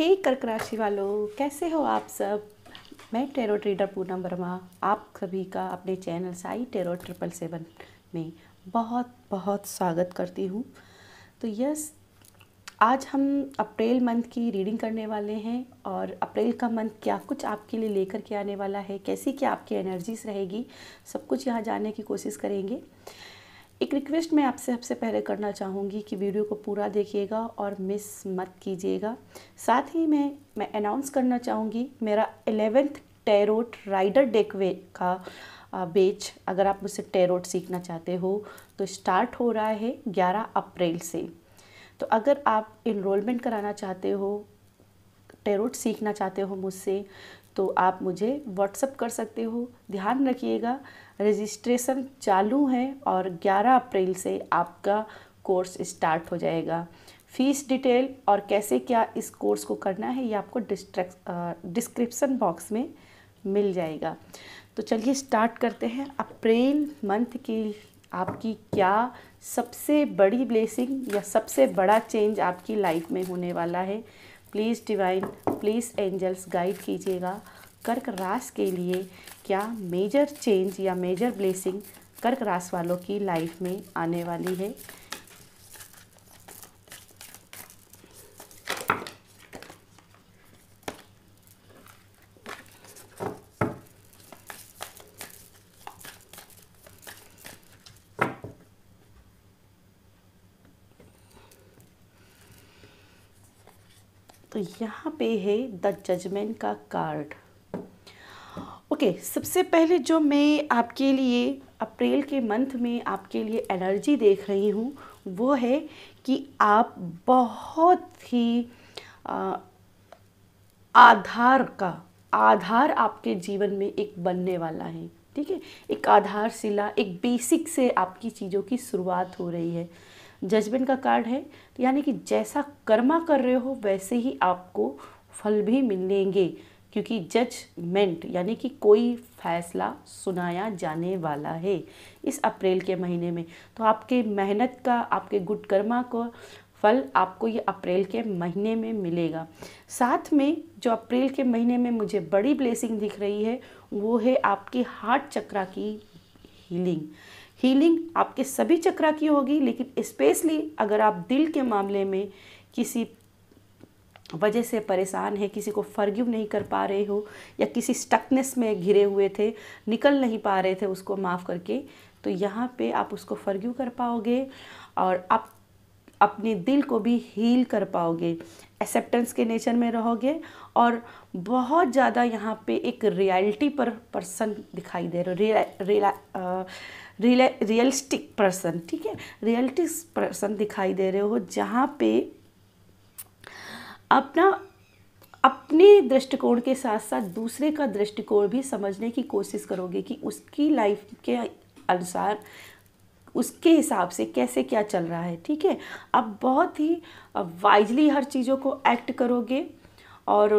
हे कर्क राशि वालों कैसे हो आप सब मैं टेरो ट्रेडर पूनम वर्मा आप सभी का अपने channel Sai tarot triple seven में बहुत बहुत स्वागत करती हूँ तो यस आज हम अप्रैल मंथ की रीडिंग करने वाले हैं और अप्रैल का मंथ क्या कुछ आपके लिए लेकर के आने वाला है कैसी क्या आपकी एनर्जीज रहेगी सब कुछ यहाँ जानने की कोशिश करेंगे एक रिक्वेस्ट मैं आपसे सबसे पहले करना चाहूँगी कि वीडियो को पूरा देखिएगा और मिस मत कीजिएगा साथ ही में मैं अनाउंस करना चाहूँगी मेरा एलेवेंथ टेरोट राइडर डेक वे का बेच अगर आप मुझसे टेरोट सीखना चाहते हो तो स्टार्ट हो रहा है 11 अप्रैल से तो अगर आप इनरोलमेंट कराना चाहते हो टेरोट सीखना चाहते हो मुझसे तो आप मुझे व्हाट्सअप कर सकते हो ध्यान रखिएगा रजिस्ट्रेशन चालू है और 11 अप्रैल से आपका कोर्स स्टार्ट हो जाएगा फीस डिटेल और कैसे क्या इस कोर्स को करना है ये आपको डिस्क्रिप्सन बॉक्स में मिल जाएगा तो चलिए स्टार्ट करते हैं अप्रैल मंथ की आपकी क्या सबसे बड़ी ब्लेसिंग या सबसे बड़ा चेंज आपकी लाइफ में होने वाला है please divine please angels guide कीजिएगा कर्क रास के लिए क्या मेजर चेंज या मेजर ब्लेसिंग कर्क रास वालों की लाइफ में आने वाली है तो यहाँ पे है द जजमेंट का कार्ड ओके okay, सबसे पहले जो मैं आपके लिए अप्रैल के मंथ में आपके लिए एनर्जी देख रही हूँ वो है कि आप बहुत ही आ, आधार का आधार आपके जीवन में एक बनने वाला है ठीक है एक आधारशिला एक बेसिक से आपकी चीज़ों की शुरुआत हो रही है जजमेंट का कार्ड है तो यानी कि जैसा कर्मा कर रहे हो वैसे ही आपको फल भी मिलेंगे क्योंकि जजमेंट यानी कि कोई फैसला सुनाया जाने वाला है इस अप्रैल के महीने में तो आपके मेहनत का आपके गुटकर्मा को फल आपको ये अप्रैल के महीने में मिलेगा साथ में जो अप्रैल के महीने में मुझे बड़ी ब्लेसिंग दिख रही है वो है आपकी हार्ट चक्रा की हीलिंग हीलिंग आपके सभी चक्रा की होगी लेकिन स्पेशली अगर आप दिल के मामले में किसी वजह से परेशान है किसी को फर्ग्यू नहीं कर पा रहे हो या किसी स्टकनेस में घिरे हुए थे निकल नहीं पा रहे थे उसको माफ़ करके तो यहाँ पे आप उसको फर्ग्यू कर पाओगे और आप अपने दिल को भी हील कर पाओगे एक्सेप्टेंस के नेचर में रहोगे और बहुत ज़्यादा यहाँ पे एक रियलिटी पर पर्सन दिखाई दे रहे हो रियला रियलिस्टिक पर्सन ठीक है रियलिटिक पर्सन दिखाई दे रहे हो जहाँ पे अपना अपने दृष्टिकोण के साथ साथ दूसरे का दृष्टिकोण भी समझने की कोशिश करोगे कि उसकी लाइफ के अनुसार उसके हिसाब से कैसे क्या चल रहा है ठीक है आप बहुत ही वाइजली हर चीज़ों को एक्ट करोगे और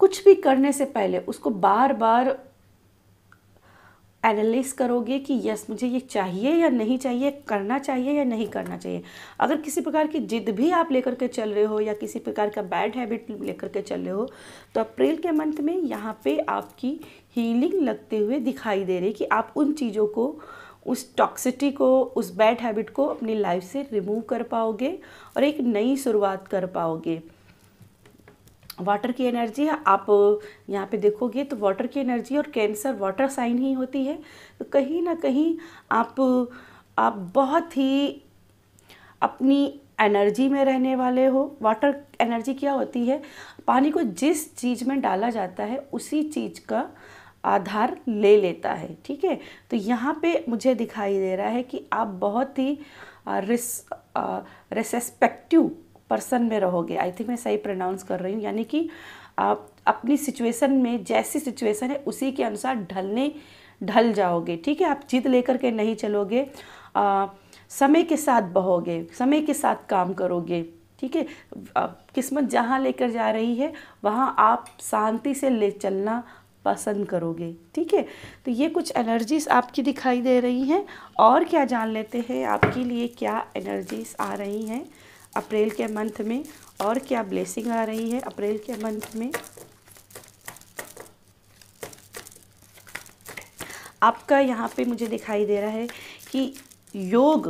कुछ भी करने से पहले उसको बार बार एनालिस करोगे कि यस मुझे ये चाहिए या नहीं चाहिए करना चाहिए या नहीं करना चाहिए अगर किसी प्रकार की जिद भी आप लेकर के चल रहे हो या किसी प्रकार का बैड हैबिट लेकर के चल रहे हो तो अप्रैल के मंथ में यहाँ पे आपकी हीलिंग लगते हुए दिखाई दे रही कि आप उन चीज़ों को उस टॉक्सिटी को उस बैड हैबिट को अपनी लाइफ से रिमूव कर पाओगे और एक नई शुरुआत कर पाओगे वाटर की एनर्जी है आप यहाँ पे देखोगे तो वाटर की एनर्जी और कैंसर वाटर साइन ही होती है तो कहीं ना कहीं आप आप बहुत ही अपनी एनर्जी में रहने वाले हो वाटर एनर्जी क्या होती है पानी को जिस चीज़ में डाला जाता है उसी चीज़ का आधार ले लेता है ठीक है तो यहाँ पे मुझे दिखाई दे रहा है कि आप बहुत ही रिस रेसेस्पेक्टिव पर्सन में रहोगे आई थिंक मैं सही प्रोनाउंस कर रही हूँ यानी कि आप अपनी सिचुएशन में जैसी सिचुएशन है उसी के अनुसार ढलने ढल जाओगे ठीक है आप जीत लेकर के नहीं चलोगे आ, समय के साथ बहोगे समय के साथ काम करोगे ठीक है किस्मत जहाँ लेकर जा रही है वहाँ आप शांति से ले चलना पसंद करोगे ठीक है तो ये कुछ एनर्जीज आपकी दिखाई दे रही हैं और क्या जान लेते हैं आपके लिए क्या एनर्जीज आ रही हैं अप्रैल के मंथ में और क्या ब्लेसिंग आ रही है अप्रैल के मंथ में आपका यहाँ पे मुझे दिखाई दे रहा है कि योग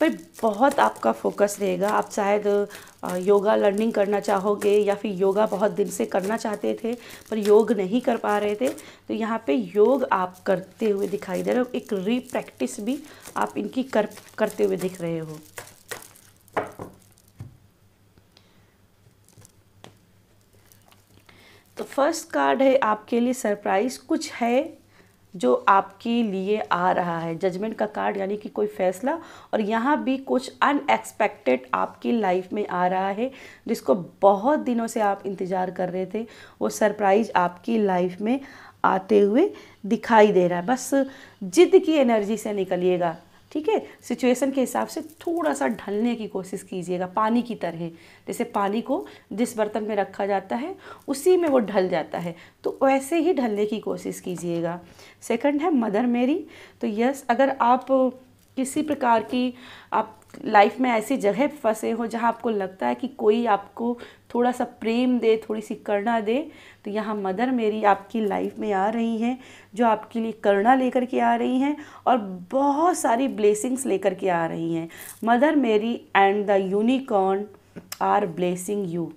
पर बहुत आपका फोकस रहेगा आप शायद योगा लर्निंग करना चाहोगे या फिर योगा बहुत दिन से करना चाहते थे पर योग नहीं कर पा रहे थे तो यहाँ पे योग आप करते हुए दिखाई दे रहे हो एक री प्रैक्टिस भी आप इनकी कर करते हुए दिख रहे हो फर्स्ट कार्ड है आपके लिए सरप्राइज़ कुछ है जो आपके लिए आ रहा है जजमेंट का कार्ड यानी कि कोई फैसला और यहाँ भी कुछ अनएक्सपेक्टेड आपकी लाइफ में आ रहा है जिसको बहुत दिनों से आप इंतज़ार कर रहे थे वो सरप्राइज़ आपकी लाइफ में आते हुए दिखाई दे रहा है बस जिद की एनर्जी से निकलिएगा ठीक है सिचुएशन के हिसाब से थोड़ा सा ढलने की कोशिश कीजिएगा पानी की तरह जैसे पानी को जिस बर्तन में रखा जाता है उसी में वो ढल जाता है तो वैसे ही ढलने की कोशिश कीजिएगा सेकंड है मदर मेरी तो यस अगर आप किसी प्रकार की आप लाइफ में ऐसी जगह फंसे हो जहाँ आपको लगता है कि कोई आपको थोड़ा सा प्रेम दे थोड़ी सी करुणा दे तो यहाँ मदर मेरी आपकी लाइफ में आ रही हैं जो आपके लिए करुणा लेकर के आ रही हैं और बहुत सारी ब्लेसिंग्स लेकर के आ रही हैं mother Mary and the unicorn are blessing you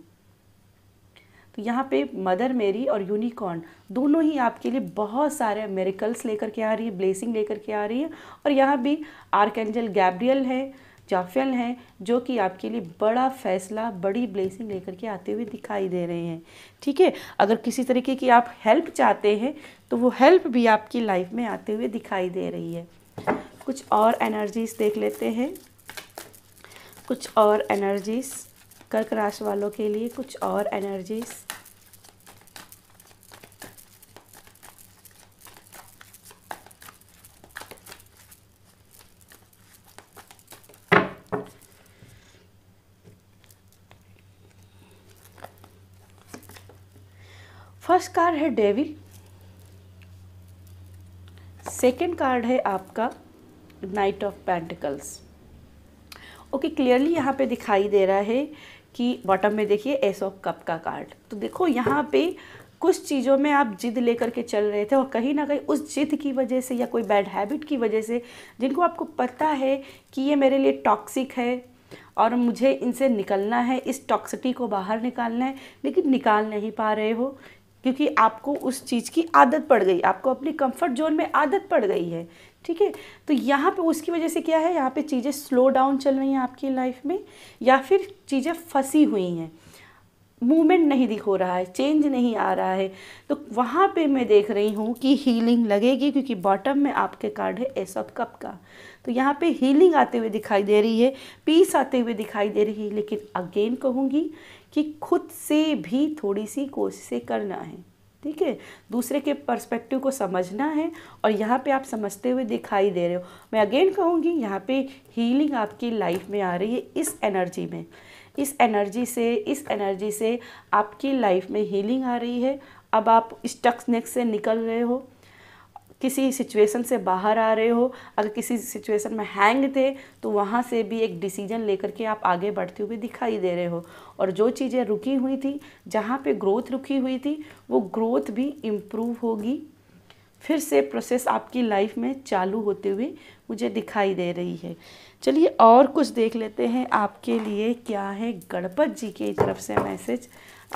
तो यहाँ पे मदर मेरी और यूनिकॉर्न दोनों ही आपके लिए बहुत सारे मेरिकल्स लेकर के आ रही है ब्लेसिंग लेकर के आ रही है और यहाँ भी आर्कएंजल गैब्रियल है जाफल हैं जो कि आपके लिए बड़ा फैसला बड़ी ब्लेसिंग लेकर के आते हुए दिखाई दे रहे हैं ठीक है अगर किसी तरीके की आप हेल्प चाहते हैं तो वो हेल्प भी आपकी लाइफ में आते हुए दिखाई दे रही है कुछ और एनर्जीज देख लेते हैं कुछ और एनर्जीज कर्क राशि वालों के लिए कुछ और एनर्जीज़ फर्स्ट कार्ड है डेविल सेकेंड कार्ड है आपका knight of pentacles okay clearly यहाँ पे दिखाई दे रहा है कि बॉटम में देखिए एस ऑफ कप का कार्ड तो देखो यहाँ पे कुछ चीज़ों में आप जिद लेकर के चल रहे थे और कहीं ना कहीं उस जिद की वजह से या कोई बैड हैबिट की वजह से जिनको आपको पता है कि ये मेरे लिए टॉक्सिक है और मुझे इनसे निकलना है इस टॉक्सिटी को बाहर निकालना है लेकिन निकाल नहीं पा रहे हो क्योंकि आपको उस चीज़ की आदत पड़ गई आपको अपनी कंफर्ट जोन में आदत पड़ गई है ठीक है तो यहाँ पे उसकी वजह से क्या है यहाँ पे चीज़ें स्लो डाउन चल रही हैं आपकी लाइफ में या फिर चीज़ें फंसी हुई हैं मूवमेंट नहीं दिख हो रहा है चेंज नहीं आ रहा है तो वहाँ पे मैं देख रही हूँ कि हीलिंग लगेगी क्योंकि बॉटम में आपके कार्ड है एस ऑफ कप का तो यहाँ पे हीलिंग आते हुए दिखाई दे रही है पीस आते हुए दिखाई दे रही है लेकिन अगेन कहूँगी कि खुद से भी थोड़ी सी कोशिशें करना है ठीक है दूसरे के पर्सपेक्टिव को समझना है और यहाँ पे आप समझते हुए दिखाई दे रहे हो मैं अगेन कहूँगी यहाँ पे हीलिंग आपकी लाइफ में आ रही है इस एनर्जी में इस एनर्जी से इस एनर्जी से आपकी लाइफ में हीलिंग आ रही है अब आप स्टक्सनेक से निकल रहे हो किसी सिचुएशन से बाहर आ रहे हो अगर किसी सिचुएशन में हैंग थे तो वहाँ से भी एक डिसीजन लेकर के आप आगे बढ़ते हुए दिखाई दे रहे हो और जो चीज़ें रुकी हुई थी जहाँ पे ग्रोथ रुकी हुई थी वो ग्रोथ भी इम्प्रूव होगी फिर से प्रोसेस आपकी लाइफ में चालू होते हुए मुझे दिखाई दे रही है चलिए और कुछ देख लेते हैं आपके लिए क्या है गणपत जी की तरफ से मैसेज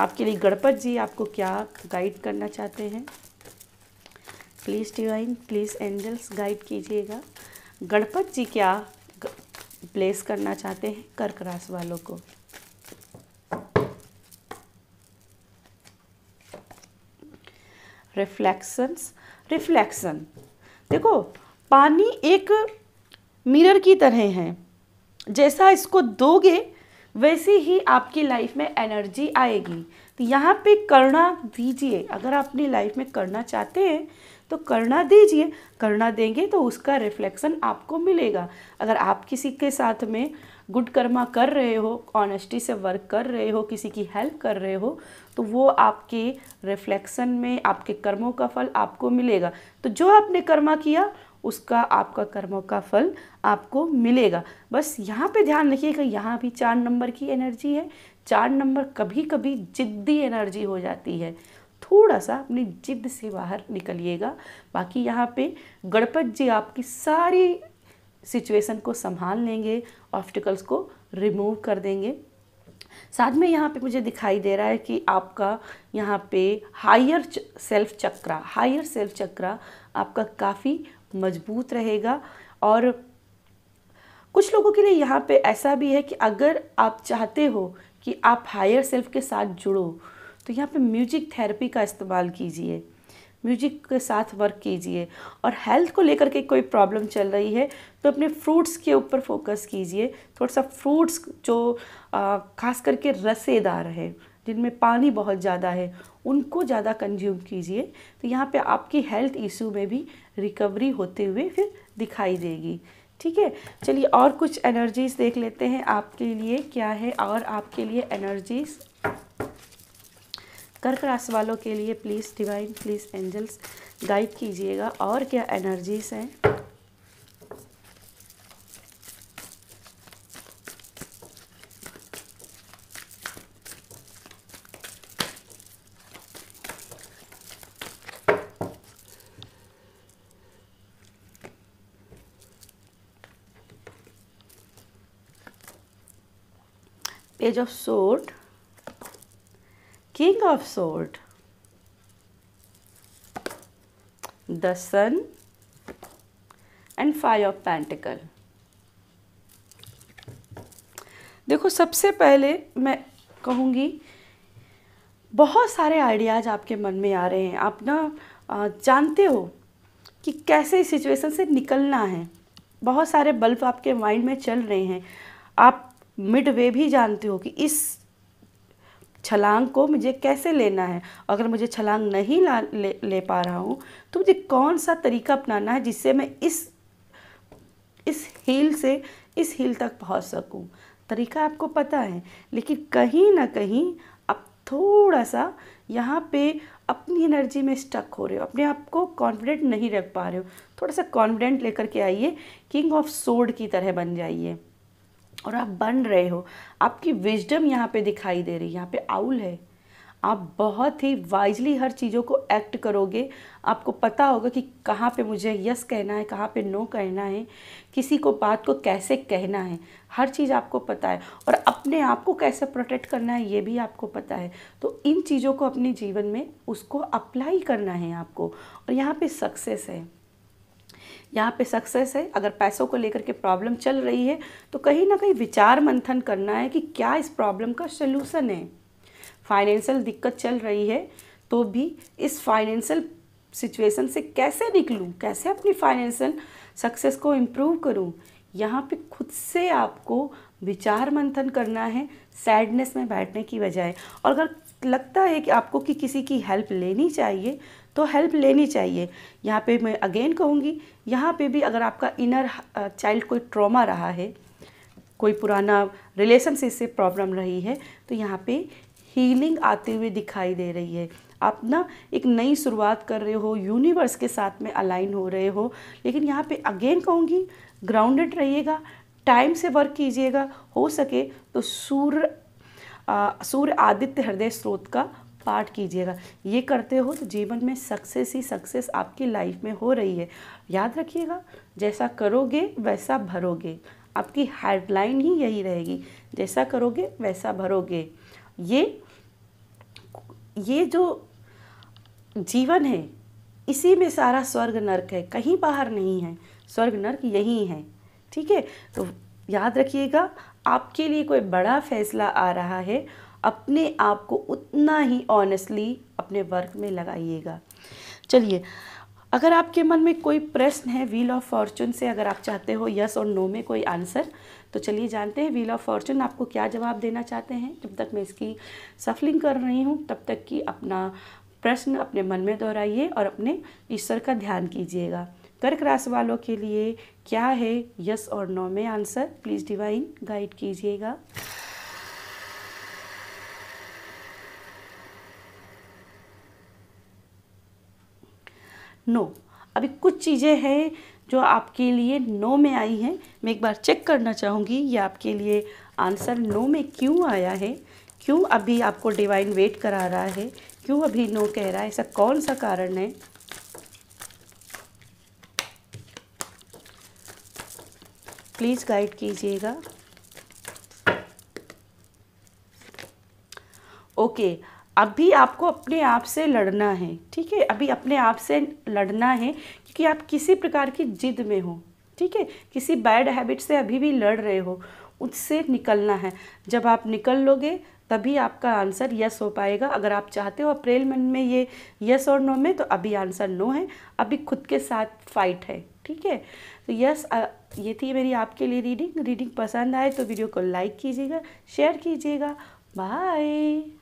आपके लिए गणपत जी आपको क्या गाइड करना चाहते हैं please divine please angels guide कीजिएगा गणपत जी क्या प्लेस करना चाहते हैं कर्क राशि वालों को रिफ्लेक्शंस रिफ्लेक्शन देखो पानी एक मिरर की तरह है जैसा इसको दोगे वैसे ही आपकी लाइफ में एनर्जी आएगी तो यहाँ पे करना दीजिए अगर आप अपनी लाइफ में करना चाहते हैं तो करना दीजिए करना देंगे तो उसका रिफ्लेक्शन आपको मिलेगा अगर आप किसी के साथ में गुड कर्मा कर रहे हो ऑनेस्टी से वर्क कर रहे हो किसी की हेल्प कर रहे हो तो वो आपके रिफ्लेक्शन में आपके कर्मों का फल आपको मिलेगा तो जो आपने कर्मा किया उसका आपका कर्मों का फल आपको मिलेगा बस यहाँ पे ध्यान रखिएगा यहाँ भी चार नंबर की एनर्जी है चार नंबर कभी कभी जिद्दी एनर्जी हो जाती है थोड़ा सा अपनी जिद से बाहर निकलिएगा बाकी यहाँ पे गणपत जी आपकी सारी सिचुएशन को संभाल लेंगे ऑब्स्टिकल्स को रिमूव कर देंगे साथ में यहाँ पे मुझे दिखाई दे रहा है कि आपका यहाँ पे higher self chakra higher self chakra आपका काफ़ी मजबूत रहेगा और कुछ लोगों के लिए यहाँ पे ऐसा भी है कि अगर आप चाहते हो कि आप हायर सेल्फ के साथ जुड़ो तो यहाँ पे म्यूजिक थेरेपी का इस्तेमाल कीजिए म्यूजिक के साथ वर्क कीजिए और हेल्थ को लेकर के कोई प्रॉब्लम चल रही है तो अपने फ्रूट्स के ऊपर फोकस कीजिए थोड़ा सा फ्रूट्स जो आ, खास करके रसेदार है जिनमें पानी बहुत ज़्यादा है उनको ज़्यादा कंज्यूम कीजिए तो यहाँ पे आपकी हेल्थ इशू में भी रिकवरी होते हुए फिर दिखाई देगी ठीक है चलिए और कुछ एनर्जीज़ देख लेते हैं आपके लिए क्या है और आपके लिए एनर्जीज़ कर्क राशि वालों के लिए please divine please angels guide कीजिएगा और क्या एनर्जीज हैं page of swords king of sword the sun and five of pentacle देखो सबसे पहले मैं कहूँगी बहुत सारे आइडियाज़ आपके मन में आ रहे हैं आप ना जानते हो कि कैसे इस सिचुएशन से निकलना है बहुत सारे बल्ब आपके माइंड में चल रहे हैं आप मिड वे भी जानते हो कि इस छलांग को मुझे कैसे लेना है अगर मुझे छलांग नहीं ला ले, ले पा रहा हूँ तो मुझे कौन सा तरीका अपनाना है जिससे मैं इस इस हील से इस हील तक पहुँच सकूँ तरीका आपको पता है लेकिन कहीं ना कहीं आप थोड़ा सा यहाँ पे अपनी एनर्जी में स्टक हो रहे हो अपने आप को कॉन्फिडेंट नहीं रख पा रहे हो थोड़ा सा कॉन्फिडेंट लेकर के आइए किंग ऑफ सोड की तरह बन जाइए और आप बन रहे हो आपकी विजडम यहाँ पे दिखाई दे रही है यहाँ पे आउल है आप बहुत ही वाइजली हर चीज़ों को एक्ट करोगे आपको पता होगा कि कहाँ पे मुझे यस कहना है कहाँ पे नो कहना है किसी को बात को कैसे कहना है हर चीज़ आपको पता है और अपने आप को कैसे प्रोटेक्ट करना है ये भी आपको पता है तो इन चीज़ों को अपने जीवन में उसको अप्लाई करना है आपको और यहाँ पे सक्सेस है यहाँ पे सक्सेस है अगर पैसों को लेकर के प्रॉब्लम चल रही है तो कहीं ना कहीं विचार मंथन करना है कि क्या इस प्रॉब्लम का सलूसन है फाइनेंशियल दिक्कत चल रही है तो भी इस फाइनेंशियल सिचुएशन से कैसे निकलूँ कैसे अपनी फाइनेंशियल सक्सेस को इम्प्रूव करूँ यहाँ पे खुद से आपको विचार मंथन करना है सैडनेस में बैठने की बजाय और अगर लगता है कि आपको कि किसी की हेल्प लेनी चाहिए तो हेल्प लेनी चाहिए यहाँ पे मैं अगेन कहूँगी यहाँ पे भी अगर आपका इनर चाइल्ड कोई ट्रॉमा रहा है कोई पुराना रिलेशनशिप से प्रॉब्लम रही है तो यहाँ पे हीलिंग आते हुए दिखाई दे रही है आप ना एक नई शुरुआत कर रहे हो यूनिवर्स के साथ में अलाइन हो रहे हो लेकिन यहाँ पे अगेन कहूँगी ग्राउंडेड रहिएगा टाइम से वर्क कीजिएगा हो सके तो सूर्य सूर्य आदित्य हृदय स्रोत का पाठ कीजिएगा ये करते हो तो जीवन में सक्सेस ही सक्सेस आपकी लाइफ में हो रही है याद रखिएगा जैसा करोगे वैसा भरोगे आपकी हेडलाइन ही यही रहेगी जैसा करोगे वैसा भरोगे ये ये जो जीवन है इसी में सारा स्वर्ग नर्क है कहीं बाहर नहीं है स्वर्ग नर्क यही है ठीक है तो याद रखिएगा आपके लिए कोई बड़ा फैसला आ रहा है अपने आप को उतना ही ऑनेस्टली अपने वर्क में लगाइएगा चलिए अगर आपके मन में कोई प्रश्न है व्हील ऑफ फॉर्चून से अगर आप चाहते हो यस और नो में कोई आंसर तो चलिए जानते हैं व्हील ऑफ फॉर्चून आपको क्या जवाब देना चाहते हैं जब तक मैं इसकी सफलिंग कर रही हूँ तब तक कि अपना प्रश्न अपने मन में दोहराइए और अपने ईश्वर का ध्यान कीजिएगा कर्क राशि वालों के लिए क्या है यस और नो में आंसर प्लीज़ डिवाइन गाइड कीजिएगा नो अभी कुछ चीज़ें हैं जो आपके लिए नो में आई हैं मैं एक बार चेक करना चाहूँगी ये आपके लिए आंसर नो में क्यों आया है क्यों अभी आपको डिवाइन वेट करा रहा है क्यों अभी नो कह रहा है ऐसा कौन सा कारण है प्लीज़ गाइड कीजिएगा ओके okay, अभी आपको अपने आप से लड़ना है ठीक है अभी अपने आप से लड़ना है क्योंकि आप किसी प्रकार की जिद में हो ठीक है किसी बैड हैबिट से अभी भी लड़ रहे हो उससे निकलना है जब आप निकल लोगे तभी आपका आंसर यस हो पाएगा अगर आप चाहते हो अप्रैल मन में ये यस और नो में तो अभी आंसर नो है अभी खुद के साथ फाइट है ठीक है तो यस ये थी मेरी आपके लिए रीडिंग रीडिंग पसंद आए तो वीडियो को लाइक कीजिएगा शेयर कीजिएगा बाय